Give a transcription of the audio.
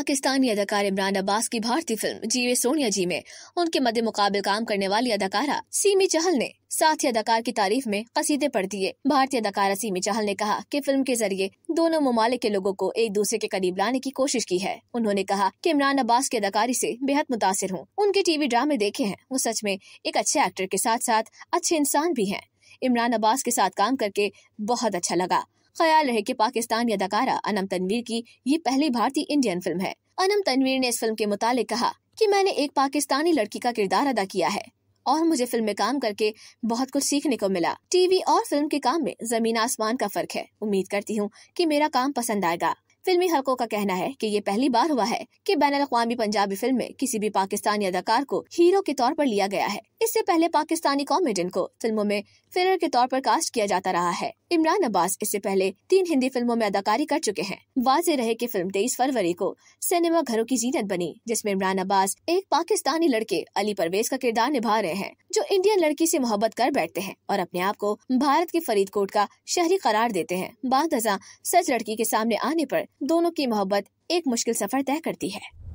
पाकिस्तानी अदाकार इमरान अब्बास की भारतीय फिल्म जीवे सोनिया जी में उनके मद्दे मुकाबल काम करने वाली अदाकारा सीमी चहल ने साथ ही अदाकार की तारीफ में कसीदे पढ़ दिए भारतीय अदाकारा सीमी चहल ने कहा कि फिल्म के जरिए दोनों ममालिक के लोगों को एक दूसरे के करीब लाने की कोशिश की है उन्होंने कहा कि इमरान अब्बास की अदाकारी से बेहद मुतासर हूँ उनके टीवी ड्रामे देखे हैं वो सच में एक अच्छे एक्टर के साथ साथ अच्छे इंसान भी हैं इमरान अब्बास के साथ काम करके बहुत अच्छा लगा ख्याल रहे कि पाकिस्तानी अदाकारा अनम तनवीर की ये पहली भारतीय इंडियन फिल्म है अनम तनवीर ने इस फिल्म के मुतालिक कहा कि मैंने एक पाकिस्तानी लड़की का किरदार अदा किया है और मुझे फिल्म में काम करके बहुत कुछ सीखने को मिला टीवी और फिल्म के काम में जमीन आसमान का फर्क है उम्मीद करती हूँ की मेरा काम पसंद आएगा फिल्मी हलकों का कहना है कि ये पहली बार हुआ है कि बैन अवी पंजाबी फिल्म में किसी भी पाकिस्तानी अदाकार को हीरो के तौर पर लिया गया है इससे पहले पाकिस्तानी कॉमेडियन को फिल्मों में फिलर के तौर पर कास्ट किया जाता रहा है इमरान अब्बास इससे पहले तीन हिंदी फिल्मों में अदाकारी कर चुके हैं वाजे रहे की फिल्म तेईस फरवरी को सिनेमा घरों की जीनत बनी जिसमे इमरान अब्बास एक पाकिस्तानी लड़के अली परवेज का किरदार निभा रहे हैं जो इंडियन लड़की से मोहब्बत कर बैठते हैं और अपने आप को भारत के फरीदकोट का शहरी करार देते हैं बाद सच लड़की के सामने आने पर दोनों की मोहब्बत एक मुश्किल सफर तय करती है